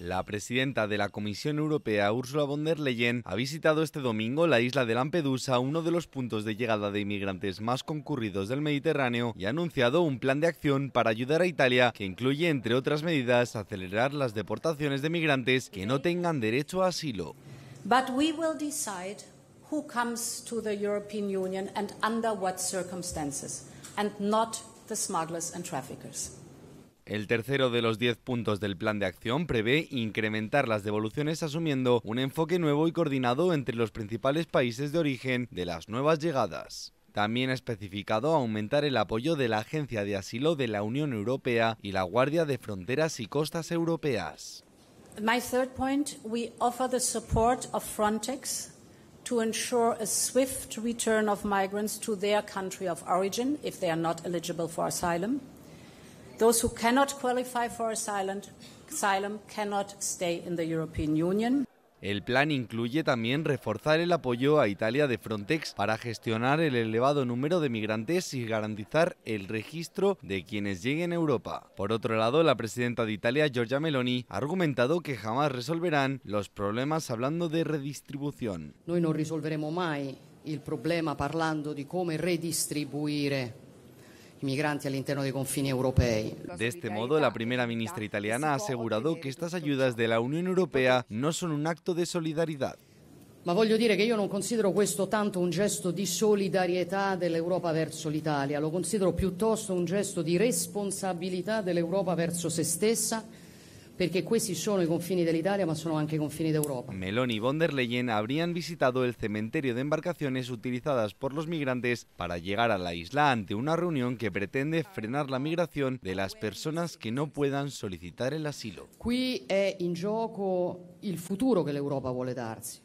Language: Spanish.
La presidenta de la Comisión Europea, Ursula von der Leyen, ha visitado este domingo la isla de Lampedusa, uno de los puntos de llegada de inmigrantes más concurridos del Mediterráneo, y ha anunciado un plan de acción para ayudar a Italia, que incluye, entre otras medidas, acelerar las deportaciones de migrantes que no tengan derecho a asilo. But we will decide who comes to the European Union and under what circumstances, and not the smugglers and traffickers. El tercero de los diez puntos del plan de acción prevé incrementar las devoluciones asumiendo un enfoque nuevo y coordinado entre los principales países de origen de las nuevas llegadas. También ha especificado aumentar el apoyo de la Agencia de Asilo de la Unión Europea y la Guardia de Fronteras y Costas Europeas. Frontex Those cannot qualify for asylum, cannot stay in the European Union. El plan incluye también reforzar el apoyo a Italia de Frontex para gestionar el elevado número de migrantes y garantizar el registro de quienes lleguen a Europa. Por otro lado, la presidenta de Italia, Giorgia Meloni, ha argumentado que jamás resolverán los problemas hablando de redistribución. Noi non risolveremo mai il problema parlando di come redistribuire migranti all'interno dei confini europei. De este modo, la primera ministra italiana ha asegurado que estas ayudas de la Unión Europea no son un acto de solidaridad. Ma voglio dire che io non considero questo tanto un gesto di solidarietà dell'Europa verso l'Italia, lo considero piuttosto un gesto di responsabilità dell'Europa verso se stessa perché questi sono i confini Italia ma sono anche confines confini Europa Meloni y von der Leyen habrían visitado el cementerio de embarcaciones utilizadas por los migrantes para llegar a la isla ante una reunión que pretende frenar la migración de las personas que no puedan solicitar el asilo. Aquí está en juego el futuro que Europa quiere darse.